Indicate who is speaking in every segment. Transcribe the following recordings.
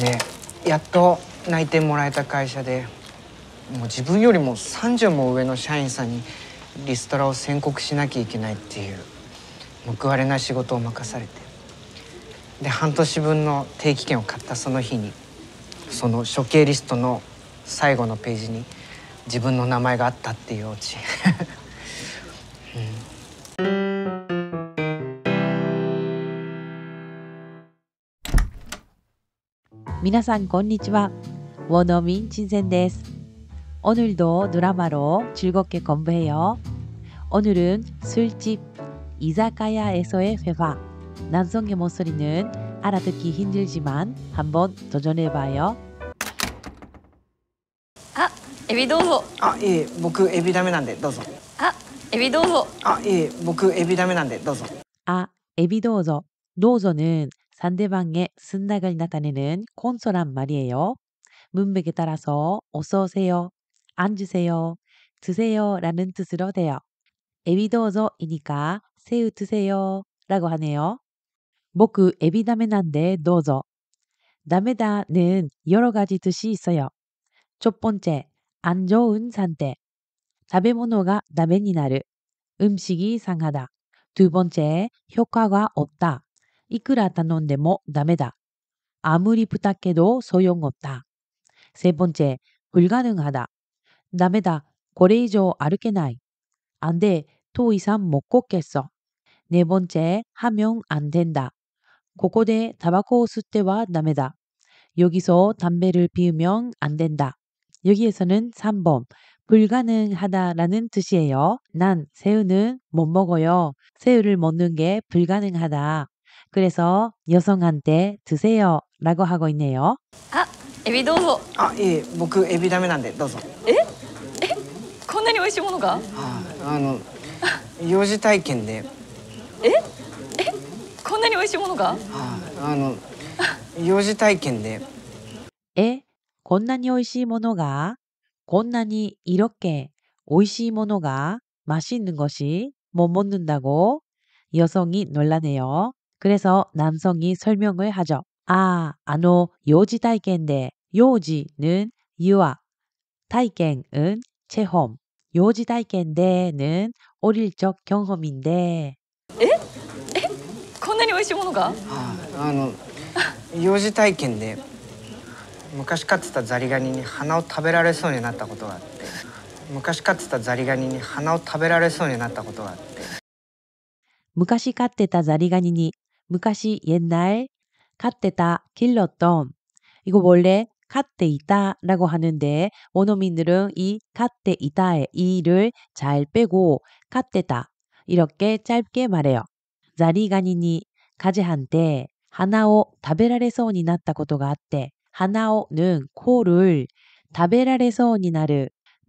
Speaker 1: でやっと内定もらえた会社でもう自分よりも30も上の社員さんにリストラを宣告しなきゃいけないっていう報われない仕事を任されてで半年分の定期券を買ったその日にその処刑リストの最後のページに自分の名前があったっていうオチ
Speaker 2: みなさんこんにちは원어민진센です오늘도 드라마로 즐겁게 공부해요 오늘은 술집 이자카야에서의 회화 남성의 목소리는 알아듣기 힘들지만 한번 도전해봐요
Speaker 1: 아, 에비 도소 아, 예, 僕エビダメなんでどうぞ 뭐 그 아, 에비 도소 아, 예, 僕エビダメなんでどうぞ 뭐 그
Speaker 2: 아, 에비 도소 도소는 상대방의 승낙을 나타내는 콘솔한 말이에요. 문맥에 따라서 어서 오세요, 앉으세요, 드세요 라는 뜻으로 돼요. 에비도저이니까 새우 드세요 라고 하네요. 僕 에비다메난데 도저. 다메다는 여러 가지 뜻이 있어요. 첫 번째, 안 좋은 상태. 食べ物가 다메니 나르. 음식이 상하다. 두 번째, 효과가 없다. いくら頼んでもダメだ。아무리 부탁해도 소용없다. 세 번째, 불가능하다. 다메다, 고래이조 아르케나이. 안 돼, 더 이상 못 걷겠어. 네 번째, 하면 안 된다. 고고대 타바코 쓸때와 다메다. 여기서 담배를 피우면 안 된다. 여기에서는 3번, 불가능하다라는 뜻이에요. 난 새우는 못 먹어요. 새우를 먹는 게 불가능하다. 그래서 여성한테 드세요 라고 하고 있네요.
Speaker 1: 아, 에비 도서. 아, 예. 뭐그 에비 다면한데 도서. 에?
Speaker 2: 에? こんなに美味しいものが? 아,
Speaker 1: 아노 요시
Speaker 2: 타이켄데. 에? 에? こんなに美味しいものが? 아, 아노 요시 타이켄데. 에? こんなに美味しいものが?こんなに 이렇게 美味しいものが 맛있는 것이 못 먹는다고 여성이 놀라네요. 그래서남성이설명을하죠아아노요지体験で幼児는유아体験은체험요지体験で는어릴적경험인데
Speaker 1: 에에こんなに美味しいものが
Speaker 2: 아
Speaker 1: 幼児体験で昔飼ってたザリガニに花を食べられそうになったことがあって昔飼ってたザリガニに花を食べられそうになったことがあって
Speaker 2: 昔飼ってたザリガニに 昔옛날 갓대다 길렀던 이거 원래 갓대い다라고 하는데 원어민들은 이 갓대이다의 이를 잘 빼고 갓대다 이렇게 짧게 말해요. 자리가니니 가재한테 하나오 다베라레소니 났다 고도가 아때 하나오는 코를 다베라레소니 나르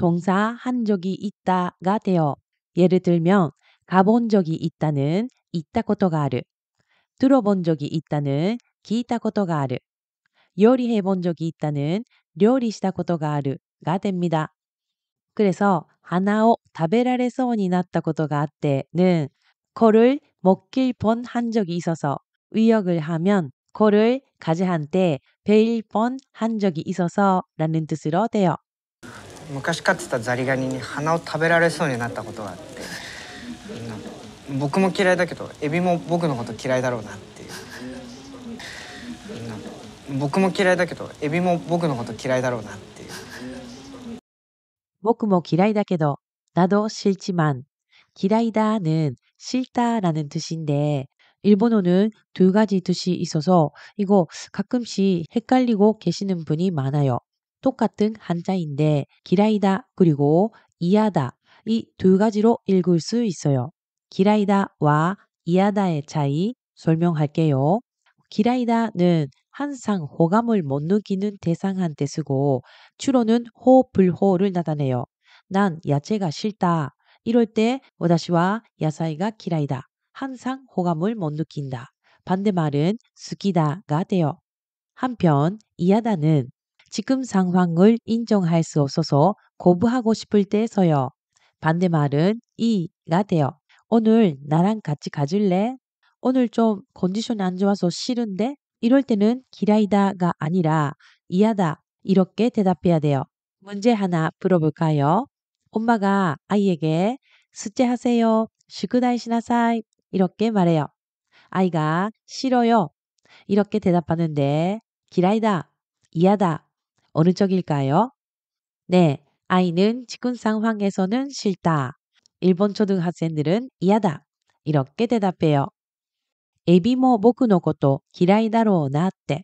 Speaker 2: 동사 한 적이 있다가 되어 예를 들면 가본 적이 있다는 있다ことがある 들어본 적이 있다는 聞いたことがある 요리해 본 적이 있다는 요리したことがある가 됩니다. 그래서 하나오 다베라레소니 났다ことがあって는 코를 먹길 본 한 적이 있어서 의역을 하면 코를 가지한때 베일 본 한 적이 있어서 라는 뜻으로 돼요.
Speaker 1: 昔飼ってたザリガニに鼻を食べられそうになったことがあって僕も嫌いだけどエビも僕のこと嫌いだろうなっていう僕も嫌いだけどエビも僕のこと嫌いだろうなっていう
Speaker 2: 僕も嫌いだけど나도싫지만嫌いだ다는싫다라는뜻인데일본어는두가지뜻이있어서이거가끔씩헷갈리고계시는분이많아요 똑같은 한자인데 기라이다 그리고 이하다 이 두 가지로 읽을 수 있어요. 기라이다와 이하다의 차이 설명할게요. 기라이다는 항상 호감을 못 느끼는 대상한테 쓰고 주로는 호, 불호를 나타내요. 난 야채가 싫다. 이럴 때오다시와 야사이가 기라이다. 항상 호감을 못 느낀다. 반대말은 스기다가 돼요. 한편 이하다는 지금 상황을 인정할 수 없어서 거부하고 싶을 때서요. 반대말은 이가 돼요. 오늘 나랑 같이 가줄래? 오늘 좀 컨디션이 안 좋아서 싫은데? 이럴 때는 기라이다가 아니라 이하다 이렇게 대답해야 돼요. 문제 하나 풀어볼까요? 엄마가 아이에게 숙제하세요. 시그다이시나사이 이렇게 말해요. 아이가 싫어요. 이렇게 대답하는데 기라이다, 이하다 어느 쪽일까요? 네, 아이는 직군 상황에서는 싫다. 일본 초등학생들은 이하다. 이렇게 대답해요. 에비모 보크노 고도 기라이다로 나한테.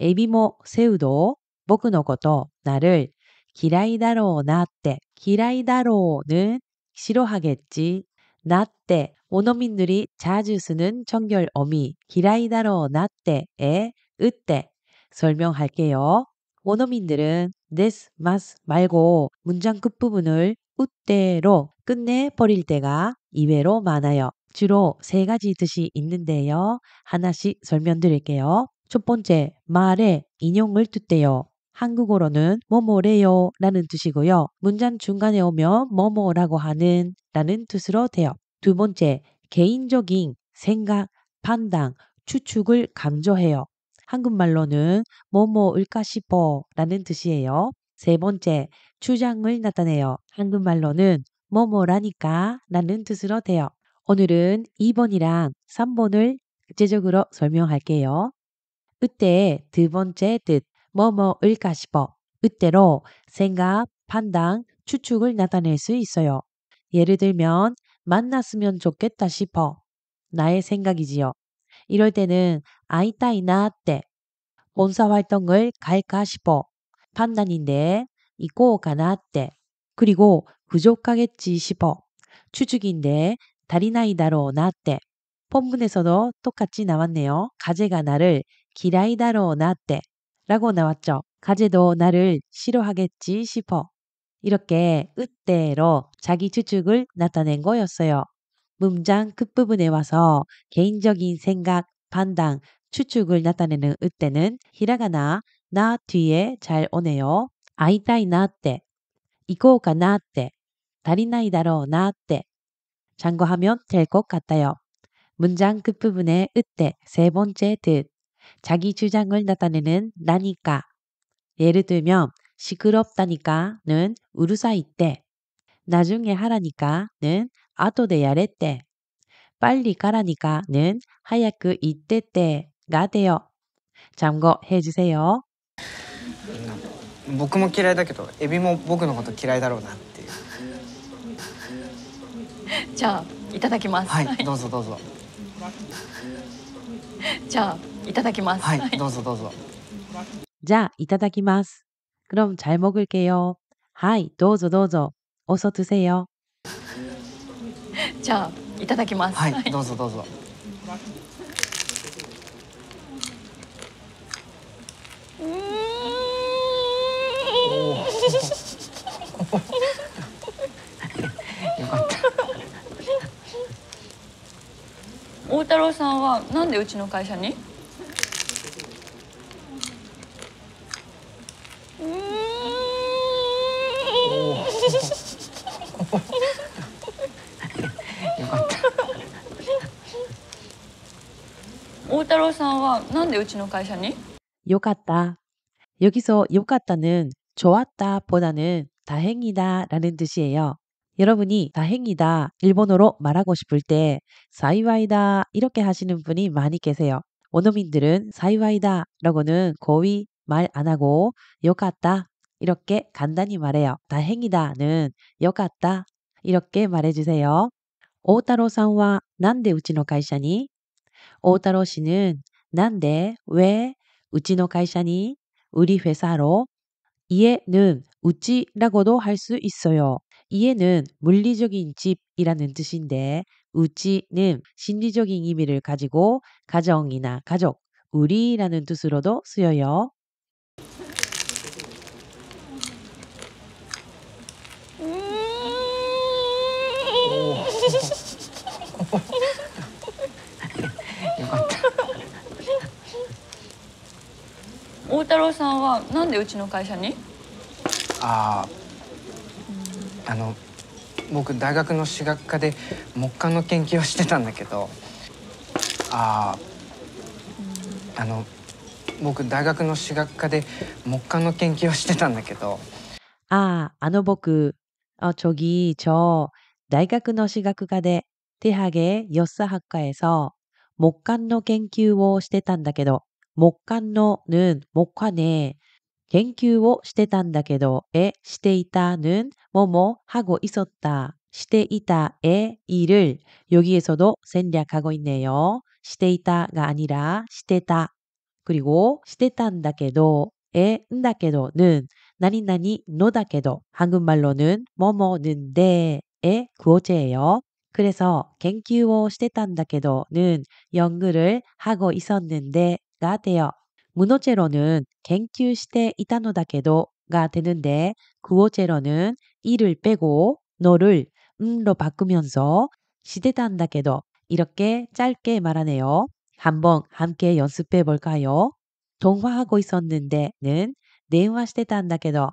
Speaker 2: 에비모 새우도 보크노 고도 나를 기라이다로 나한테. 기라이다로는 싫어하겠지. 나때 원어민들이 자주 쓰는 청결 어미 기라이다로 나때에 으때 설명할게요. 원어민들은 this, must 말고 문장 끝부분을 웃대로 끝내버릴 때가 이외로 많아요. 주로 세 가지 뜻이 있는데요. 하나씩 설명드릴게요. 첫 번째, 말에 인용을 뜻대요. 한국어로는 뭐뭐래요 라는 뜻이고요. 문장 중간에 오면 뭐뭐라고 하는 라는 뜻으로 돼요. 두 번째, 개인적인 생각, 판단, 추측을 강조해요. 한국말로는 뭐뭐일까 싶어 라는 뜻이에요. 세 번째, 추장을 나타내요. 한국말로는 뭐뭐라니까 라는 뜻으로 돼요. 오늘은 2번이랑 3번을 구체적으로 설명할게요. 으때 두 번째 뜻, 뭐뭐일까 싶어. 으때로 생각, 판단, 추측을 나타낼 수 있어요. 예를 들면, 만났으면 좋겠다 싶어. 나의 생각이지요. 이럴 때는 아이따이나って 본사 활동을 갈까 싶어 판단인데 있고 가나って 그리고 부족하겠지 싶어 추측인데 다리나이다로나って 본문에서도 똑같이 나왔네요. 가제가 나를 기라이다로나って 라고 나왔죠. 가제도 나를 싫어하겠지 싶어 이렇게 으대로 자기 추측을 나타낸 거였어요. 문장 끝부분에 와서 개인적인 생각, 판단, 추측을 나타내는 으때는 히라가나 나 뒤에 잘 오네요. 아이다이 나때 이거가 나때 다리나이다로 나때 참고하면 될 것 같아요. 문장 끝부분에 으때 세 번째 듯 자기 주장을 나타내는 나니까 예를 들면 시끄럽다니까는 우르사이 때 나중에 하라니까는 아도데야레때 빨리 가라니까는 하야크 이때 때가돼요참고해주세요
Speaker 1: 僕も嫌いだけど、エビも僕のこと嫌いだろうなっていう。
Speaker 2: じゃあいただきます。はい、どうぞ
Speaker 1: どうぞ。じゃあいただきます。はい、どうぞどうぞ。
Speaker 2: じゃあいただきます。그럼잘먹을게 요。 はい、どうぞどうぞ。おそ드せよ
Speaker 1: じゃあいただきます。はい、どうぞどうぞ。よかった。
Speaker 2: 大太郎さんはなんでうちの会社に？よかった。大太郎さんはなんでうちの会社に？よかった。여기서よかった는 좋았다 보다는 다행이다 라는 뜻이에요. 여러분이 다행이다 일본어로 말하고 싶을 때 사이와이다 이렇게 하시는 분이 많이 계세요. 원어민들은 사이와이다 라고는 거의 말 안 하고 요갔다 이렇게 간단히 말해요. 다행이다는 요갔다 이렇게 말해주세요. 오타로상와 난데 우치노 가이샤니? 오타로 씨는 난데 왜 우치노 가이샤니? 우리 회사로 이에는 우찌라고도 할 수 있어요. 이에는 물리적인 집이라는 뜻인데 우찌는 심리적인 의미를 가지고 가정이나 가족, 우리라는 뜻으로도 쓰여요. 大太郎さんはなんでうちの会社に
Speaker 1: あああの僕大学の私学科で木管の研究をしてたんだけどあああの僕大学の私学科で木管の研究をしてたんだけど
Speaker 2: あああの僕あー기저大学の私学科で手대학よっさ発科へ서木管の研究をしてたんだけど 목관노는 목관에 겐큐を してたんだけど에していた는 뭐뭐 하고 있었다. していた의 이를 여기에서도 생략하고 있네요. してい다가 아니라 してた 그리고 してたんだけど에 んだけど는 나니나니 노다게도 한국말로는 뭐뭐는데의 구어체예요. 그래서 겐큐を してたんだけ도는 영어를 하고 있었는데 だ대요 문호제로는 갱큐시대 이다노다케도가 되는데 구호제로는 이를 빼고 너를 음로 바꾸면서 시대단다케도 이렇게 짧게 말하네요. 한번 함께 연습해 볼까요? 동화하고 있었는데는 대화してたんだけど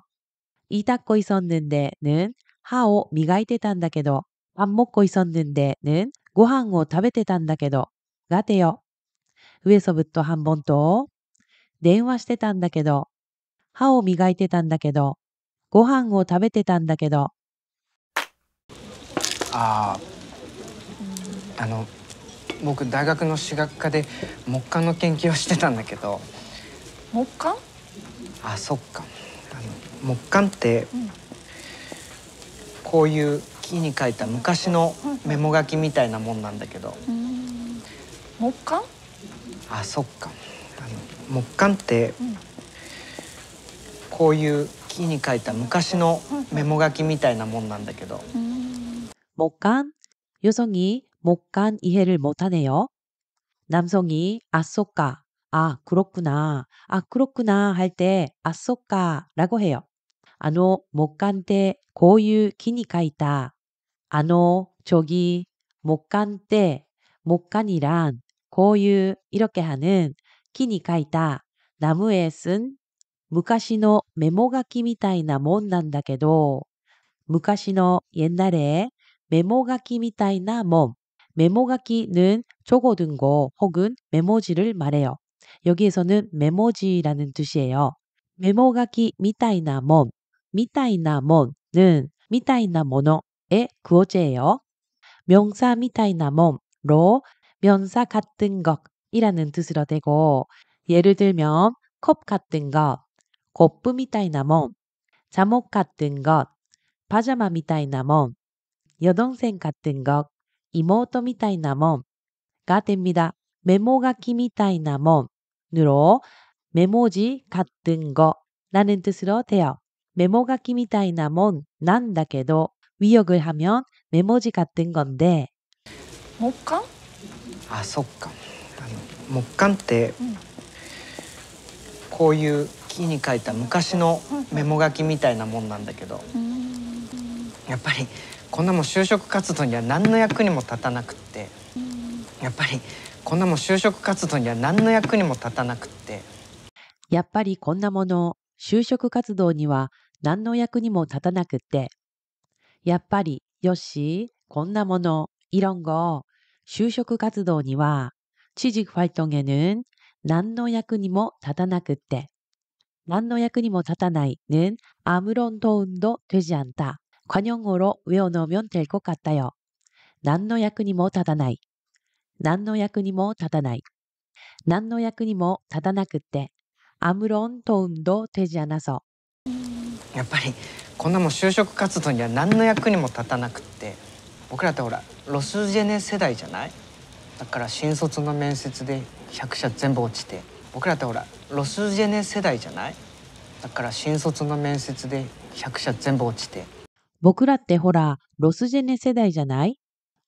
Speaker 2: 이 닦고 있었는데는 하오 미가이테단다케도 밥 먹고 있었는데는 고항を食べてたんだけど가 돼요. 上ソブと半本と、電話してたんだけど、歯を磨いてたんだけど、ご飯を食べてたんだけど。あ
Speaker 1: あ、あの、僕大学の私学科で木管の研究をしてたんだけど。木管あ、そっか。あの木管って、うん、こういう木に書いた昔のメモ書きみたいなもんなんだけど。木管あそっかあの木簡って、うん、こういう木に書いた昔のメモ書きみたいなもんなんだけど、
Speaker 2: うん、木簡여성이목간이를못たねよ남성이아소까아그렇구나아그렇구나할때아소까라고해요あの木簡ってこういう木に書いたあの저기木簡って木이란 고유 이렇게 하는 기니 가이다 나무에 쓴昔の시노 메모가기 みたいなもんなんだけど昔の시노 옛날에 메모가기 みたいなもん메모書き는 적어둔거 혹은 메모지를 말해요. 여기에서는 메모지라는 뜻이에요. 메모가기 みたいなもん みたいなもん는 みたいなもの의 구어제예요. 명사 みたいなも로 면사 같은 것이라는 뜻으로 되고 예를 들면 컵 같은 것, 거품 みたいな 몸, 잠옷 같은 것, 파자마 みたいな 몸, 여동생 같은 것, 이모토 みたいな몸가 됩니다. 메모가기 みたいな몸으로 메모지 같은 것라는 뜻으로 돼요. 메모가기 みたいな몸 난다게도 위역을 하면 메모지 같은 건데
Speaker 1: 뭐あそっかあの
Speaker 2: 木簡って、
Speaker 1: うん、こういう木に書いた昔のメモ書きみたいなもんなんだけど、うん、やっぱりこんなもん就職活動には何の役にも立たなくって、うん、やっぱりこんなもん就職活動には何の役にも立たなくって
Speaker 2: やっぱりこんなもの就職活動には何の役にも立たなくってやっぱりよしこんなものいろんご就職活動には、취직활동에는何の役にも立たなくって、何の役にも立たない는ん무런도움도되지않다관용어로외워으면될것같아요何の役にも立たない。何の役にも立たない。何の役にも立たなくって、アムロントウンドテジアナソ。やっぱりこんなもん就職活動には何の役にも
Speaker 1: 立たなくって僕らってほらロスジェネ世代じゃないだから新卒の面接で100社全部落ちて僕らってほらロスジェネ世代じゃないだから新卒の面接で100社全部落ちて
Speaker 2: 僕らってほらロスジェネ世代じゃない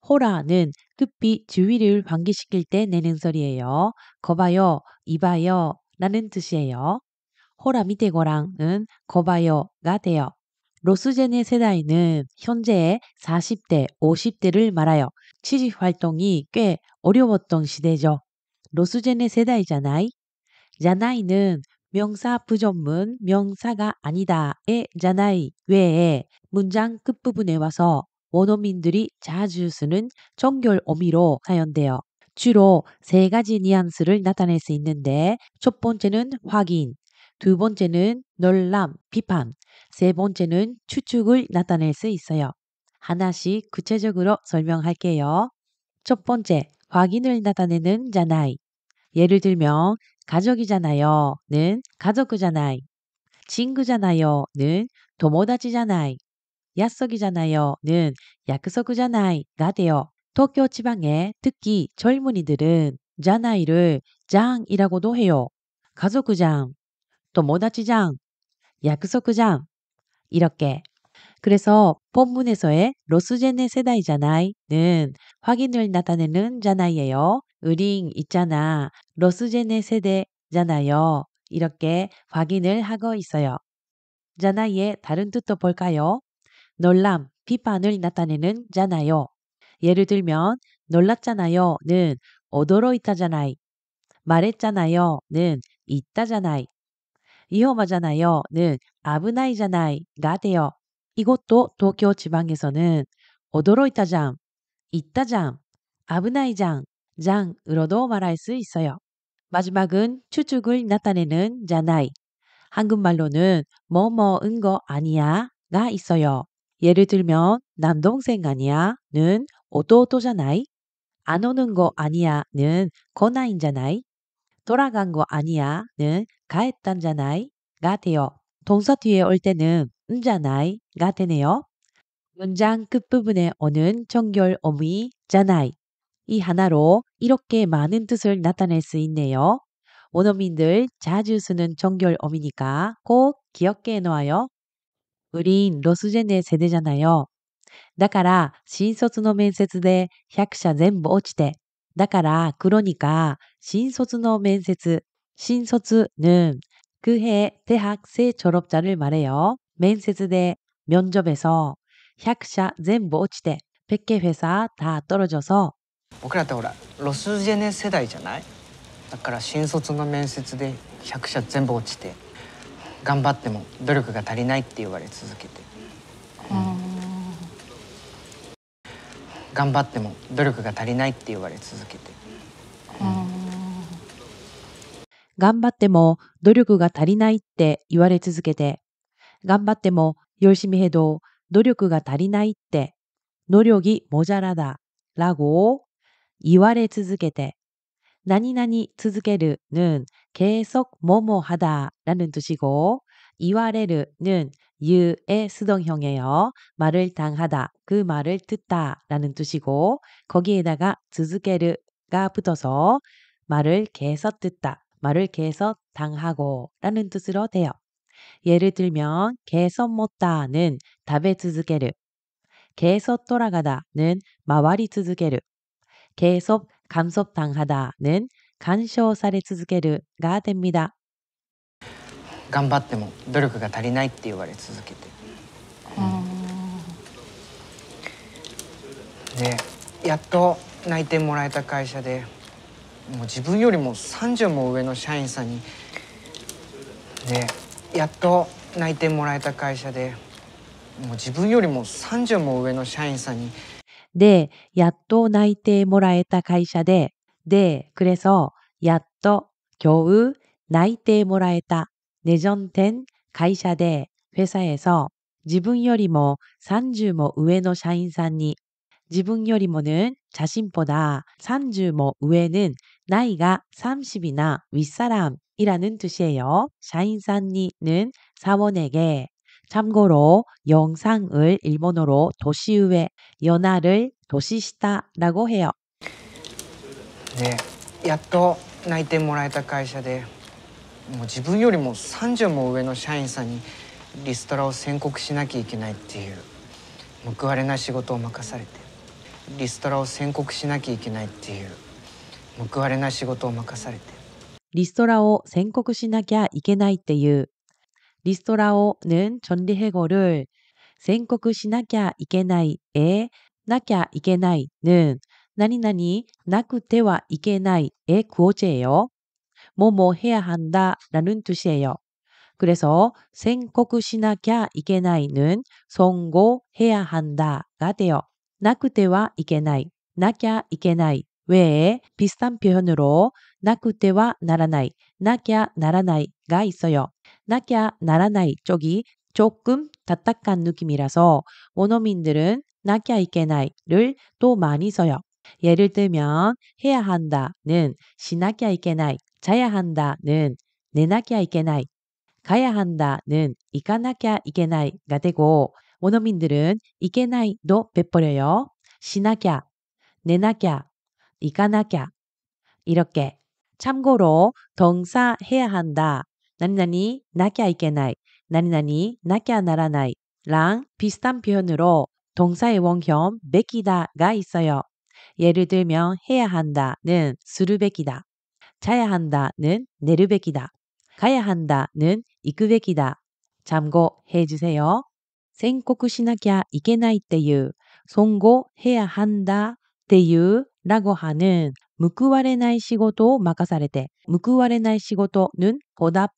Speaker 2: ホ라는끝비주위를환기시킬때내는소리예요거봐요이봐요라는뜻이에요호라미테고랑은거봐요가돼요 로스젠의 세대는 현재의 40대, 50대를 말하여 취직 활동이 꽤 어려웠던 시대죠. 로스젠의세대이잖아요 자나이는 명사 부전문 명사가 아니다의 자나이 외에 문장 끝부분에 와서 원어민들이 자주 쓰는 정결 어미로 사용되어 주로 세 가지 뉘앙스를 나타낼 수 있는데 첫 번째는 확인, 두 번째는 놀람, 비판, 세 번째는 추측을 나타낼 수 있어요. 하나씩 구체적으로 설명할게요. 첫 번째, 확인을 나타내는 자나이. 예를 들면 가족이잖아요. 는 가족이잖아요. 친구잖아요. 는 도모다치잖아요. 약속이잖아요. 는 약속이잖아요. 가 돼요. 도쿄 지방의 특히 젊은이들은 자나이를 장이라고도 해요. 가족장, 도모다치장, 약속장, 이렇게. 그래서 본문에서의 로스제네 세대이잖아이는 확인을 나타내는 자나이예요. 의링 있잖아. 로스제네 세대잖아요. 이렇게 확인을 하고 있어요. 자나이의 다른 뜻도 볼까요? 놀람, 비판을 나타내는 자나요. 예를 들면 놀랐잖아요는 오도로 있다잖아요. 말했잖아요는 있다잖아요. 위험하잖아요. 는 아브나이잖아이가 되어 이것도 도쿄 지방에서는 오도로이타장, 있다장, 아브나이장, 장으로도 말할 수 있어요. 마지막은 추측을 나타내는 자나이. 한국말로는 뭐뭐은 거 아니야가 있어요. 예를 들면 남동생 아니야는 오도도잖아이. 안 오는 거 아니야는 고나인잖아이 돌아간 거 아니야는 가했단자나이가 되어 동사 뒤에 올 때는 은자나이가 되네요. 문장 끝부분에 오는 정결 어미 자나이 이 하나로 이렇게 많은 뜻을 나타낼 수 있네요. 원어민들 자주 쓰는 정결 어미니까 꼭 기억해 놓아요. 우린 로스젠의 세대잖아요. だから新노の面接で1 0 0社全部落ちてだから黒にか新卒の세接 新卒투는그해대학생졸업자를말해요면세스대면접에서100社全部落ちて100개회사다떨어져서
Speaker 1: 僕らってほらロスジェネ世代じゃないだから新卒の面接で100社全部落ちて頑張っても努力が足りないって言われ続けて、うん、頑張っても努力が足りないって言われ続けて、
Speaker 2: うん 頑張っても努力が足りないって言われ続けて、頑張っても열심히 해도 노력이 다리 나이 때 노력이 모자라다 라고 言われ続けて何니 続ける는 계속 뭐뭐 하다 라는 뜻이고 言われる는 유의 수동형이에요. 말을 당하다, 그 말을 듣다 라는 뜻이고 거기에다가 続けるが 붙어서 말을 계속 듣다 말을계속당하고라는뜻으로돼요예를들면계속먹다는답에続ける계속돌아가다는마와리続ける계속감속당하다는간쇼され続ける가됩니다頑張っ
Speaker 1: ても努力が足りないって言われ続けて、うん、でやっと内定もらえた会社でもう自分よりも30も上の社員さんにでやっと内定もらえた会社でもう自分よりも30も上の社員さんに
Speaker 2: でやっと内定もらえた会社ででくれそうやっと今日内定もらえたネジョン店会社で회사そう自分よりも30も上の社員さんに自分よりもね。 자신보다 산주 뭐 우에는 나이가 30이나 윗사람이라는 뜻이에요. 샤인산니는 사원에게 참고로 영상을 일본어로 도시의회 연하를 도시시다라고 해요.
Speaker 1: 네, 야또 나이定も라えた会社で뭐う自分よりも3 0も上の社인さ니にリストラを宣告しなきゃいけないっていう報われない仕事を任されて リストラを宣告しなきゃいけないっていう報われない仕事を任されて
Speaker 2: リストラを宣告しなきゃいけないっていうリストラを는전리해고를宣告しなきゃいけないえなきゃいけない는何々なくてはいけないも구어제예요뭐뭐해야한다라는뜻이에요그래서생각시나야い게나이는선고해야한다가てよ。 なくてはいけない、なきゃいけない외에 비슷한 표현으로 나くてはならない, 나야 나라ない가 있어요. 나야 나라ない 쪽이 조금 딱딱한 느낌이라서 원어민들은 나야 이케나이를 또 많이 써요. 예를 들면 해야 한다는 시나야 이케나이, 자야 한다는 내나야 이케나이, 가야 한다는 이가나야 이케나이가 되고 원어민들은 이게나이도 뱉버려요 시나갸, 내나갸, 이가나갸 이렇게 참고로 동사 해야 한다. 나니나니 나갸 이게나이, 나니나니 나갸 나라나이 랑 비슷한 표현으로 동사의 원형 베기다가 있어요. 예를 들면 해야 한다는 수르베기다 자야 한다는 내르베기다, 가야 한다는 이그베기다. 참고해 주세요. 宣告しなきゃいけないっていう、孫後やはんだっていうラゴハ는報われない仕事を任されて、報われない仕事는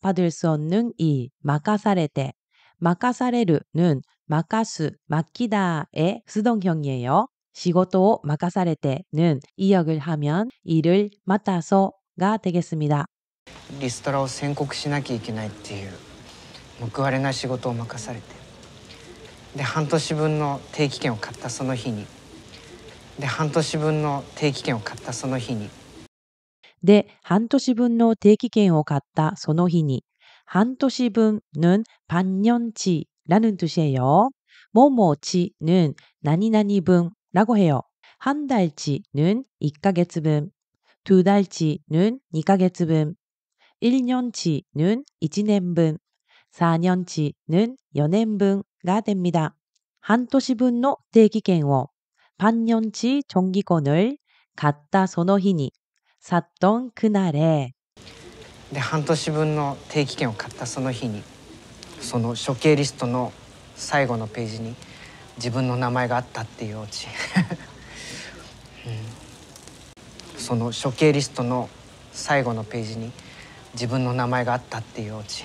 Speaker 2: ぱでるそんぬん、い、任されて、任されるん、任す、きだえ、すどんひょんえ、よ。仕事を任されてぐるは을하ん、いるまたそがてげすみだ。
Speaker 1: リストラを宣告しなきゃいけないっていう報われない仕事を任されてで半年分の定期券を買ったその日にで半年分の定期券を買ったその日に
Speaker 2: で半年分の定期券を買ったその日に半年分는반년치라는分。らごへよ。뭐치는나니나니분라고해요한ちぬん2ヶ月分두달치는2ヶ月分1년치는1년분4년치는연년가됩니다한도시분의대기갱호반년치정기권을갔다선호히니샀던그で
Speaker 1: 半年分の定期券を買ったその日にその処刑リストの最後のページに自分の名前があったっていうオうん、その処刑リストの最後のページに自分の名前があったっていうオチ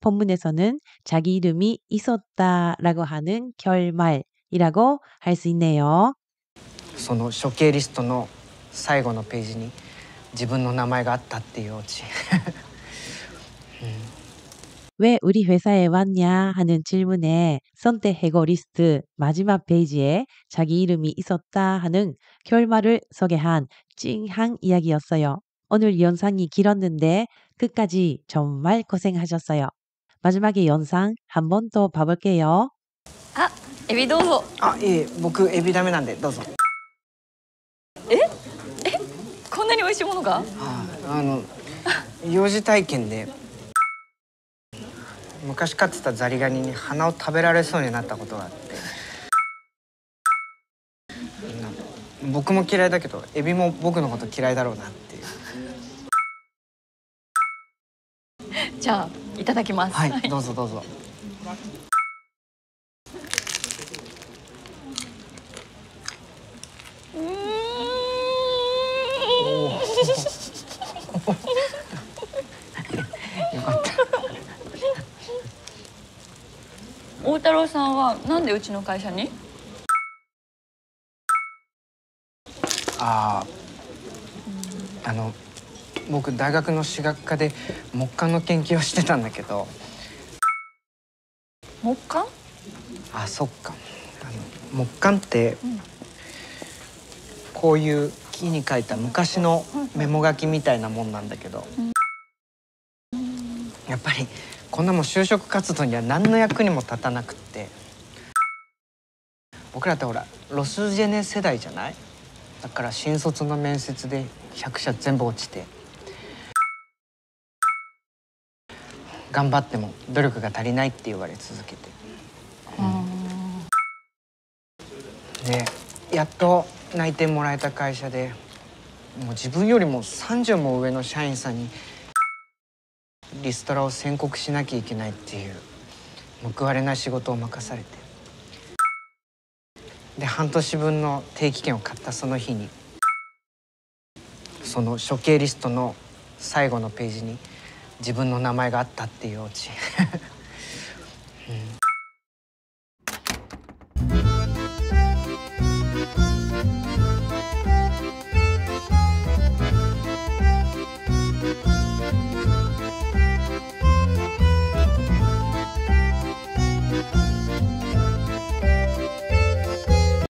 Speaker 2: 본문에서는 자기 이름이 있었다라고 하는 결말이라고 할 수 있네요.
Speaker 1: その処刑リストの最後のページに自分の名前があったって왜
Speaker 2: 음. 우리 회사에 왔냐 하는 질문에 선택해고 리스트 마지막 페이지에 자기 이름이 있었다 하는 결말을 소개한 찡한 이야기였어요. 오늘 영상이 길었는데 끝까지 정말 고생하셨어요. 마지막에영상한번더봐볼게요아에비どうぞあ、
Speaker 1: いえ、僕エビダメなんでどうぞ。
Speaker 2: え？え？こんなに美味しいものが？あ、
Speaker 1: あの幼児体験で昔飼ってたザリガニに鼻を食べられそうになったことがあって。僕も嫌いだけどエビも僕のこと嫌いだろうなっていう。
Speaker 2: じゃあいただきます。は
Speaker 1: い、どうぞどうぞ。よか
Speaker 2: 大太郎さんはなんでうちの会社に？
Speaker 1: ああ、あの。僕大学の私学科で木管の研究をしてたんだけど木管あそっかあの木管って、うん、こういう木に書いた昔のメモ書きみたいなもんなんだけど、うん、やっぱりこんなもん就職活動には何の役にも立たなくって僕らってほらロスジェネ世代じゃないだから新卒の面接で100社全部落ちて頑張っても努力が足りないって言われ続けて、うん、でやっと内定もらえた会社でもう自分よりも30も上の社員さんにリストラを宣告しなきゃいけないっていう報われない仕事を任されてで半年分の定期券を買ったその日にその処刑リストの最後のページに「自分の名前があったっていうオチ